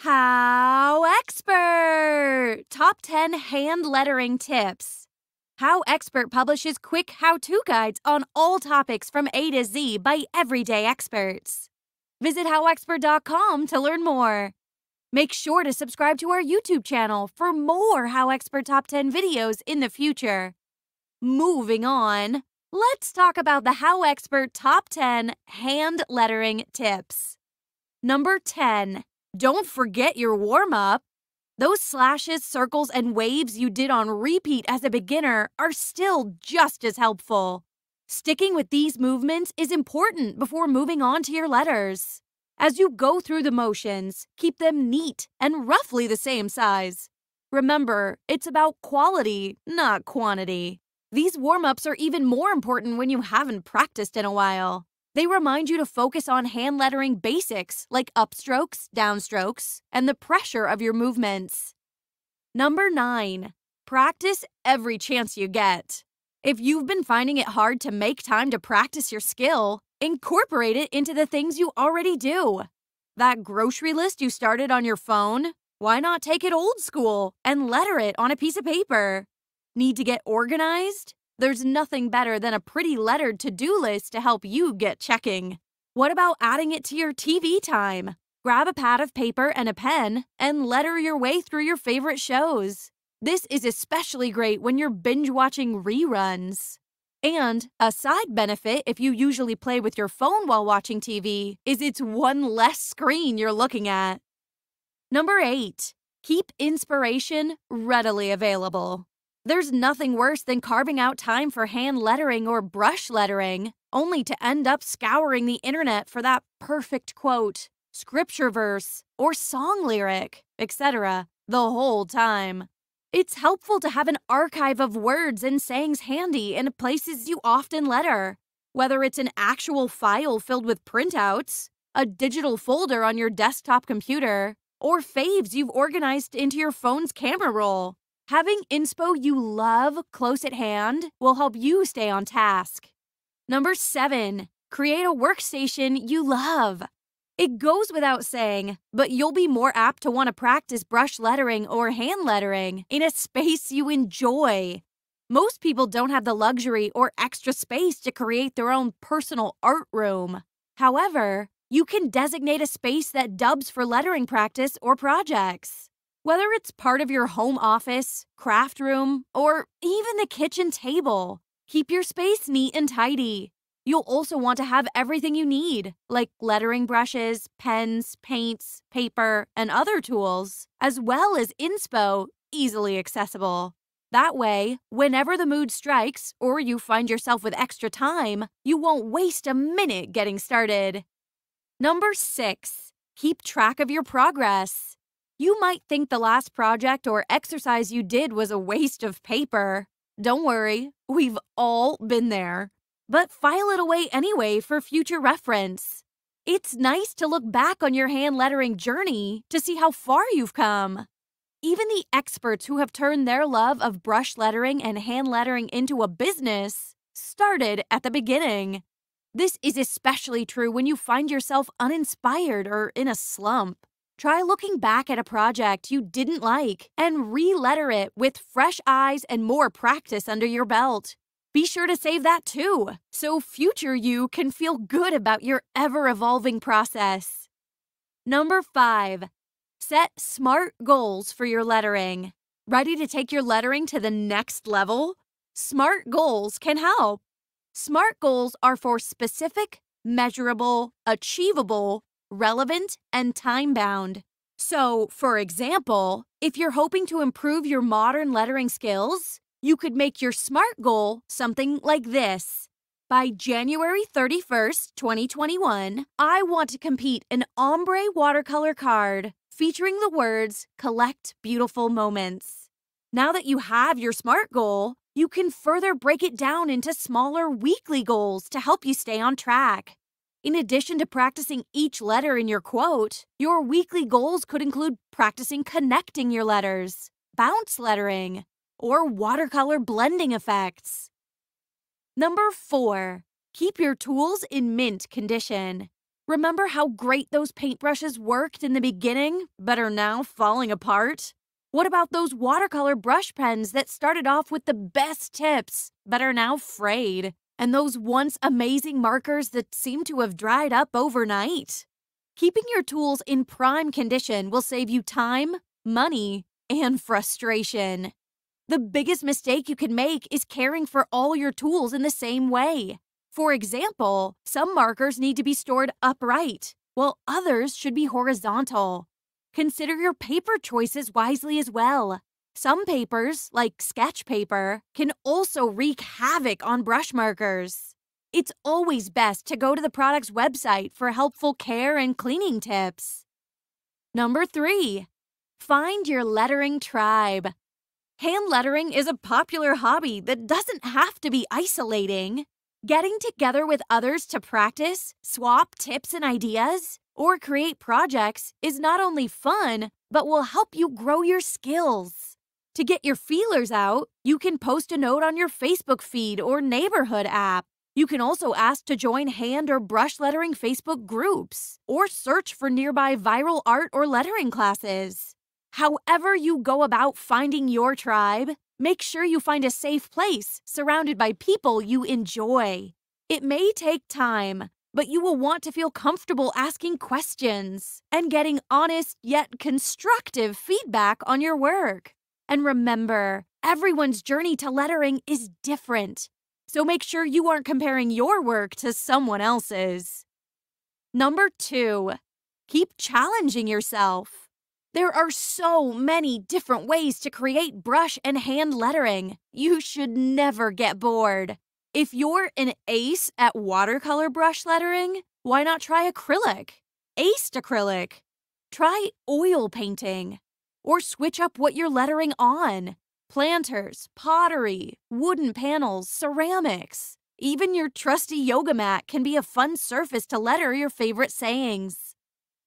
How Expert! Top 10 hand lettering tips. How Expert publishes quick how to guides on all topics from A to Z by everyday experts. Visit howexpert.com to learn more. Make sure to subscribe to our YouTube channel for more How Expert Top 10 videos in the future. Moving on, let's talk about the How Expert Top 10 Hand Lettering Tips. Number 10 don't forget your warm up. Those slashes, circles, and waves you did on repeat as a beginner are still just as helpful. Sticking with these movements is important before moving on to your letters. As you go through the motions, keep them neat and roughly the same size. Remember, it's about quality, not quantity. These warm ups are even more important when you haven't practiced in a while. They remind you to focus on hand lettering basics like upstrokes, downstrokes, and the pressure of your movements. Number 9. Practice every chance you get. If you've been finding it hard to make time to practice your skill, incorporate it into the things you already do. That grocery list you started on your phone, why not take it old school and letter it on a piece of paper? Need to get organized? There's nothing better than a pretty lettered to-do list to help you get checking. What about adding it to your TV time? Grab a pad of paper and a pen and letter your way through your favorite shows. This is especially great when you're binge watching reruns. And a side benefit if you usually play with your phone while watching TV is it's one less screen you're looking at. Number 8. Keep inspiration readily available. There's nothing worse than carving out time for hand lettering or brush lettering, only to end up scouring the internet for that perfect quote, scripture verse, or song lyric, etc., the whole time. It's helpful to have an archive of words and sayings handy in places you often letter, whether it's an actual file filled with printouts, a digital folder on your desktop computer, or faves you've organized into your phone's camera roll. Having inspo you love close at hand will help you stay on task. Number seven, create a workstation you love. It goes without saying, but you'll be more apt to want to practice brush lettering or hand lettering in a space you enjoy. Most people don't have the luxury or extra space to create their own personal art room. However, you can designate a space that dubs for lettering practice or projects. Whether it's part of your home office, craft room, or even the kitchen table, keep your space neat and tidy. You'll also want to have everything you need, like lettering brushes, pens, paints, paper, and other tools, as well as inspo, easily accessible. That way, whenever the mood strikes or you find yourself with extra time, you won't waste a minute getting started. Number six, keep track of your progress. You might think the last project or exercise you did was a waste of paper. Don't worry, we've all been there. But file it away anyway for future reference. It's nice to look back on your hand lettering journey to see how far you've come. Even the experts who have turned their love of brush lettering and hand lettering into a business started at the beginning. This is especially true when you find yourself uninspired or in a slump. Try looking back at a project you didn't like and re-letter it with fresh eyes and more practice under your belt. Be sure to save that too, so future you can feel good about your ever-evolving process. Number 5. Set SMART goals for your lettering. Ready to take your lettering to the next level? SMART goals can help. SMART goals are for specific, measurable, achievable, relevant, and time bound. So, for example, if you're hoping to improve your modern lettering skills, you could make your SMART goal something like this. By January 31st, 2021, I want to compete an ombre watercolor card featuring the words Collect Beautiful Moments. Now that you have your SMART goal, you can further break it down into smaller weekly goals to help you stay on track. In addition to practicing each letter in your quote, your weekly goals could include practicing connecting your letters, bounce lettering, or watercolor blending effects. Number four, keep your tools in mint condition. Remember how great those paintbrushes worked in the beginning, but are now falling apart? What about those watercolor brush pens that started off with the best tips, but are now frayed? and those once amazing markers that seem to have dried up overnight. Keeping your tools in prime condition will save you time, money, and frustration. The biggest mistake you can make is caring for all your tools in the same way. For example, some markers need to be stored upright, while others should be horizontal. Consider your paper choices wisely as well. Some papers, like sketch paper, can also wreak havoc on brush markers. It's always best to go to the product's website for helpful care and cleaning tips. Number three, find your lettering tribe. Hand lettering is a popular hobby that doesn't have to be isolating. Getting together with others to practice, swap tips and ideas, or create projects is not only fun, but will help you grow your skills. To get your feelers out, you can post a note on your Facebook feed or neighborhood app. You can also ask to join hand or brush lettering Facebook groups or search for nearby viral art or lettering classes. However, you go about finding your tribe, make sure you find a safe place surrounded by people you enjoy. It may take time, but you will want to feel comfortable asking questions and getting honest yet constructive feedback on your work. And remember, everyone's journey to lettering is different. So make sure you aren't comparing your work to someone else's. Number two, keep challenging yourself. There are so many different ways to create brush and hand lettering. You should never get bored. If you're an ace at watercolor brush lettering, why not try acrylic? Aced acrylic. Try oil painting or switch up what you're lettering on. Planters, pottery, wooden panels, ceramics. Even your trusty yoga mat can be a fun surface to letter your favorite sayings.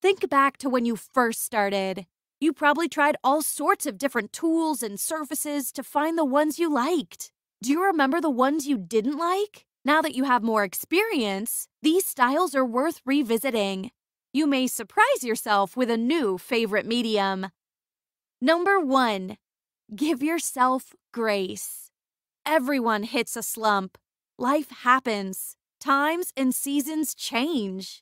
Think back to when you first started. You probably tried all sorts of different tools and surfaces to find the ones you liked. Do you remember the ones you didn't like? Now that you have more experience, these styles are worth revisiting. You may surprise yourself with a new favorite medium. Number one, give yourself grace. Everyone hits a slump. Life happens. Times and seasons change.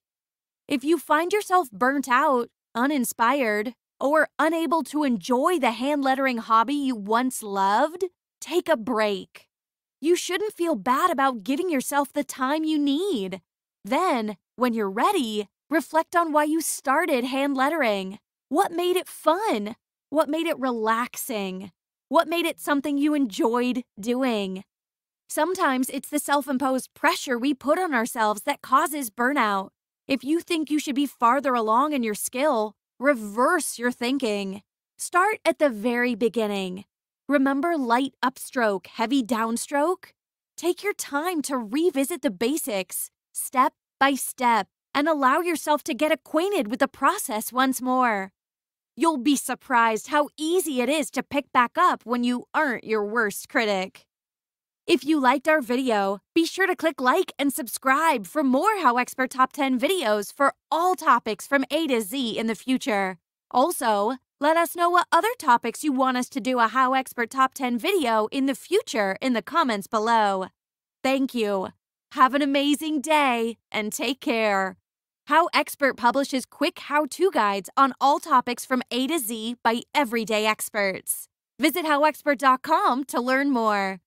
If you find yourself burnt out, uninspired, or unable to enjoy the hand lettering hobby you once loved, take a break. You shouldn't feel bad about giving yourself the time you need. Then, when you're ready, reflect on why you started hand lettering. What made it fun? What made it relaxing? What made it something you enjoyed doing? Sometimes it's the self imposed pressure we put on ourselves that causes burnout. If you think you should be farther along in your skill, reverse your thinking. Start at the very beginning. Remember light upstroke, heavy downstroke? Take your time to revisit the basics, step by step, and allow yourself to get acquainted with the process once more. You'll be surprised how easy it is to pick back up when you aren't your worst critic. If you liked our video, be sure to click like and subscribe for more How Expert Top 10 videos for all topics from A to Z in the future. Also, let us know what other topics you want us to do a How Expert Top 10 video in the future in the comments below. Thank you. Have an amazing day and take care. How Expert publishes quick how to guides on all topics from A to Z by everyday experts. Visit howexpert.com to learn more.